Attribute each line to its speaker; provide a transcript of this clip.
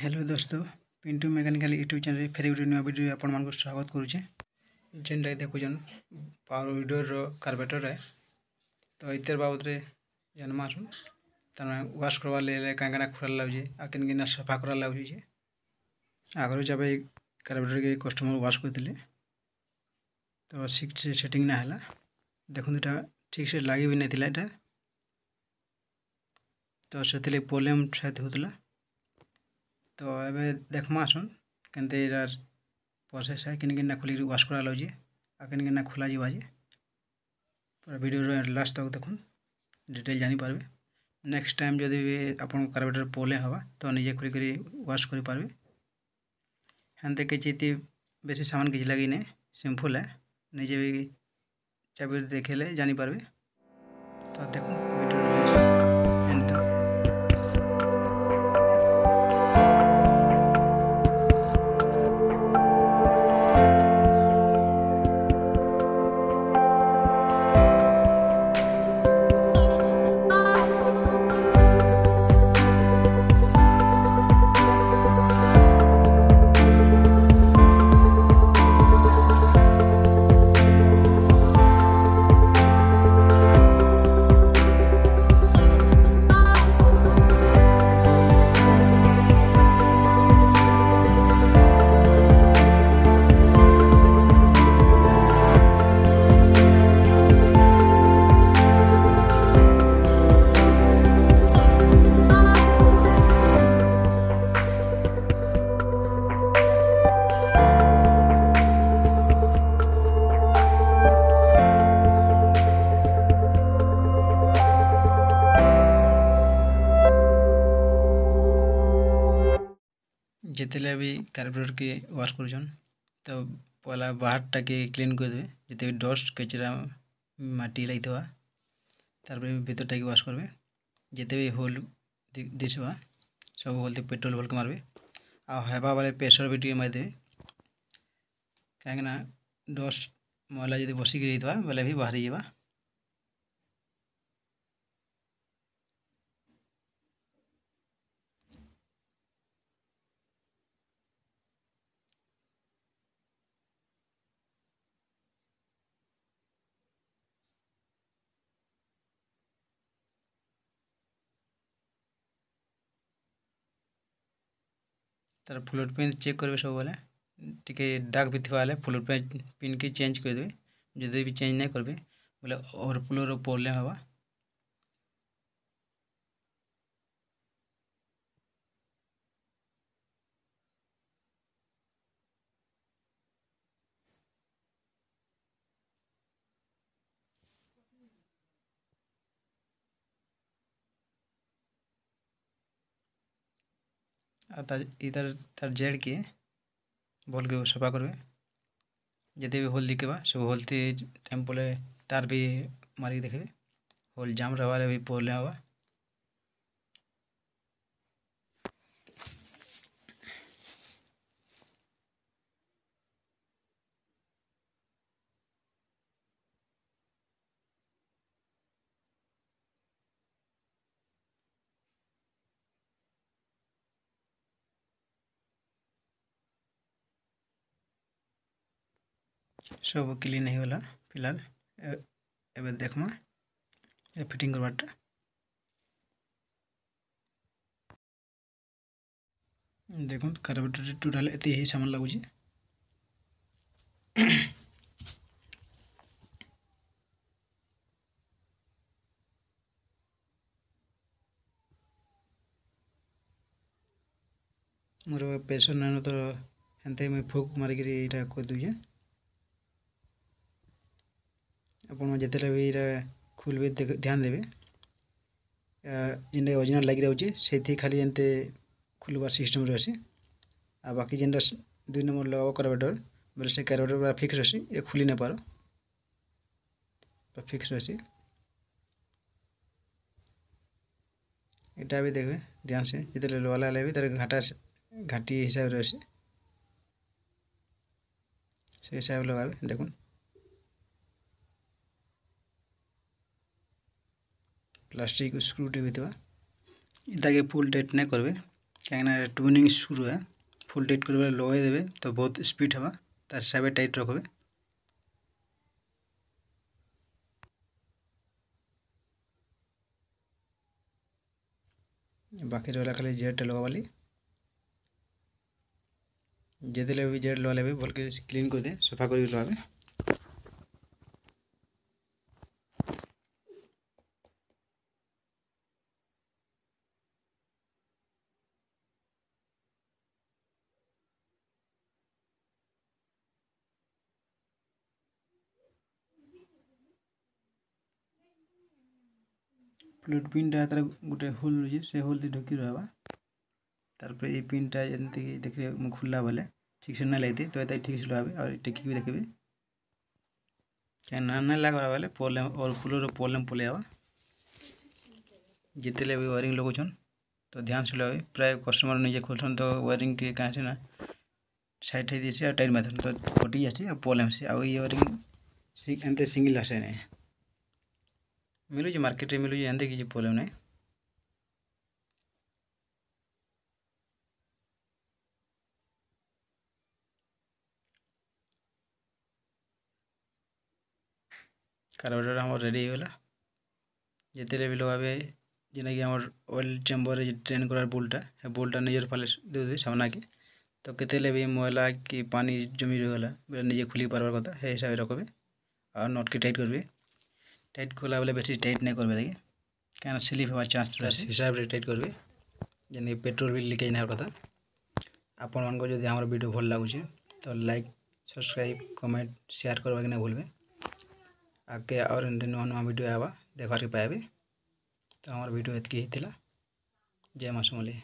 Speaker 1: hello दोस्तों Pintu mechanical YouTube channel फिर गोटे नूआ भिड आपण स्वागत करुचे जेनटा देखुन पावर विडोर कार्बेटर है तो इतर बाबद जन्म आसन तार वाश करवा लगे कहीं खोला लगे आ कि सफा करा लगे आगर जब कार्बेटर के कस्टमर व्वाश करते तो से सेटिंग ना है देखो ठीक से लगे भी नहीं था तो से प्रोब्लेम शायद होता तो ये देखमा आसन के प्रोसेस है कि किन्ना खोल वाश करा लो किन किन्ना खोला जाए पूरा भिड लास्ट तक देख डिटेल पार्बे नेक्स्ट टाइम जदि आप कार्बेटर पोले हवा तो निजे खोल कर वाश कर पार्बे हमें कि बेस सामान किसी लगे ना सिंपल है निजे भी चाबी देखे जानपारे तो देख ᱡᱮᱛᱮલે ભી કાર્બ્યુરેટર કે વર્ક કર જોન તો પેલા બહાર ટાકે ક્લીન કરી દેવે જેતે ભી ઢોસ કેચરા માટી લાઈ દેવા તારપે ભી ভিতর ટાકે વોશ કરબે જેતે ભી હોલ દેસવા સબ બોલતે પેટ્રોલ બોલ કે મારબે આ હેબા વાલે પ્રેશર વિટી મેદે કાઈ ના ઢોસ મોલા જોદી બસી ગઈ દેવા ભલે ભી બહાર હી જવા তারা ফ্লুট পিন চেক করবে সবাই বলে ঠিকই দাগ পিথвале ফ্লুট পিন কি চেঞ্জ করে দেবে যদি বি চেঞ্জ না করবে বলে ওভারফ্লোর পোল হবে इधर तर जेड किए बोल के सफा करवे जिते भी होल दिखे से होलती टेम्पल तार भी मारिक देखे होल जाम रहा भी पोल हवा ସବୁ କ୍ଲିନ୍ ହେଇଗଲା ଫିଲାଲ ଏବେ ଦେଖ୍ମା ଏ ଫିଟିଂ କରବାରଟା ଦେଖୁନ୍ କାରବେଟର୍ରେ ଟୋଟାଲ୍ ଏତେ ହିଁ ସାମାନ ଲାଗୁଛି ମୋର ପେସେଣ୍ଟ ନାଇନ ତ ଏନ୍ତା ମୁଇଁ ଫୁକ୍ ମାରିକିରି ଏଇଟା କରିଦେଉଛେ आपल भी खुल भी ध्यान देवे जेनटा ओरिजिनाल लग रहा से खाली एमते खुलवार सिस्टम रही है बाकी जेनटा दुई नंबर लगा कारपेटर बोले से कारपेटर पूरा फिक्स रही ये खुल नहीं पार फिक्स रही इटा भी देखे ध्यान से जिते लोअल भी तर घाटा घाटी हिसाब से हिसाब लगा देख प्लास्टिक स्क्रूटे होता इतने फुल टेट नहीं करेंगे कहीं टूनिंग स्क्रू है फुल टेट कर लगे देवे तो बहुत स्पीड हवा तार हिसाब से टाइट रखे बाकी रहा खाली जेड लगवाली जेदे भी जेड लगे भी भल्के क्लीन कर दे सफा कर लगे ब्लड टा तार गोटे होल रही से होल ढुकी रहा तरह ये पिनटा जमी देखिए खुला बोले ठीक से ना लगे तो ये ठीक से लगे और टेक भी देखे कहीं ना लगे बोले प्रोब्लेम और फुलर प्रोब्लेम पल जिते भी वायरिंग लगोन तो ध्यान से लगे प्राय कस्टमर निजे खोलन तो वायरिंग के कहाँ से ना सैट हो टाइट मार तो फटी जा प्रोब्लेम से आई वायरिंग सिंगल आसे ना मिलूँ मार्केट में मिलूँ एंती किसी प्रोब्लेम ना କାର୍ବୋରେଟର୍ ଆମର ରେଡ଼ି ହେଇଗଲା ଯେତେବେଳେ ବି ଲଗାବେ ଯେନ୍ଟାକି ଆମର ଅଏଲ୍ ଚେମ୍ବର୍ରେ ଟ୍ରେନ୍ କରାର ବୋଲ୍ଟା ସେ ବୋଲ୍ଟା ନିଜର ଫାଲେ ଦେଉଥିବେ ସାମ୍ନାକେ ତ କେତେବେଳେ ବି ମଇଲା କି ପାନି ଜମି ରହିଗଲା ବେଲେ ନିଜେ ଖୋଲି ପାର୍ବାର କଥା ସେ ହିସାବରେ ରଖିବେ ଆଉ ନଟ୍କି ଟାଇଟ୍ କରିବେ টাইট খোলা বেলে বেশি টাইট নাই করবে দেখি কেন স্লিপ হওয়ার চান্স রয়েছে হিসাবে টাইট করবে যেন পেট্রোল বিল লিকেজ না কথা ଆପଣମାନଙ୍କୁ ଯଦି ଆମର ଭିଡ଼ିଓ ଭଲ ଲାଗୁଛି ତ ଲାଇକ୍ ସବସ୍କ୍ରାଇବ୍ କମେଣ୍ଟ ସେୟାର କରିବାକୁ ନା ଭୁଲବେ ଆଗେ ଆହୁରି ଏମିତି ନୂଆ ନୂଆ ଭିଡ଼ିଓ ହେବା ଦେଖିବାରକି ପାଇବେ ତ ଆମର ଭିଡ଼ିଓ ଏତିକି ହେଇଥିଲା ଜୟ ମାସୁମଲି